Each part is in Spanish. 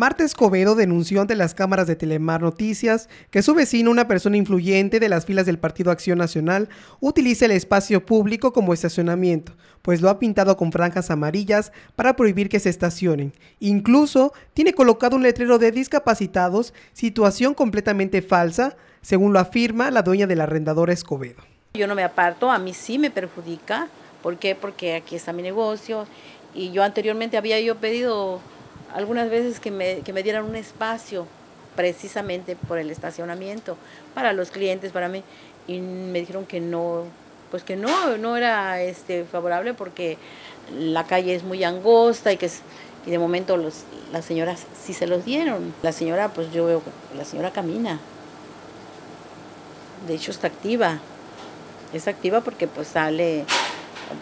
Marta Escobedo denunció ante las cámaras de Telemar Noticias que su vecino, una persona influyente de las filas del Partido Acción Nacional, utiliza el espacio público como estacionamiento, pues lo ha pintado con franjas amarillas para prohibir que se estacionen. Incluso tiene colocado un letrero de discapacitados, situación completamente falsa, según lo afirma la dueña del arrendador Escobedo. Yo no me aparto, a mí sí me perjudica. ¿Por qué? Porque aquí está mi negocio y yo anteriormente había yo pedido algunas veces que me, que me dieran un espacio precisamente por el estacionamiento para los clientes, para mí, y me dijeron que no, pues que no, no era este, favorable porque la calle es muy angosta y que es, y de momento los, las señoras sí se los dieron. La señora, pues yo veo, la señora camina. De hecho está activa. Es activa porque pues sale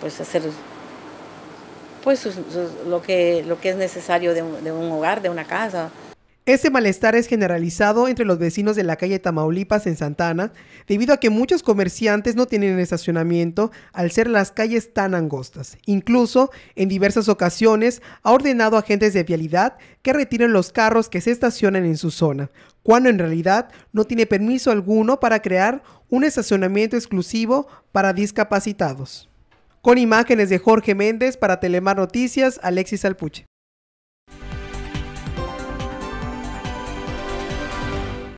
pues a hacer pues lo, que, es necesario de un, de un hogar, de una casa. Este malestar es generalizado entre los vecinos de la calle Tamaulipas en Santana, debido a que muchos comerciantes no tienen estacionamiento al ser las calles tan angostas. Incluso, en diversas ocasiones, ha ordenado a agentes de vialidad que retiren los carros que se estacionan en su zona, cuando en realidad no tiene permiso alguno para crear un estacionamiento exclusivo para discapacitados. Con imágenes de Jorge Méndez para Telemar Noticias, Alexis Alpuche.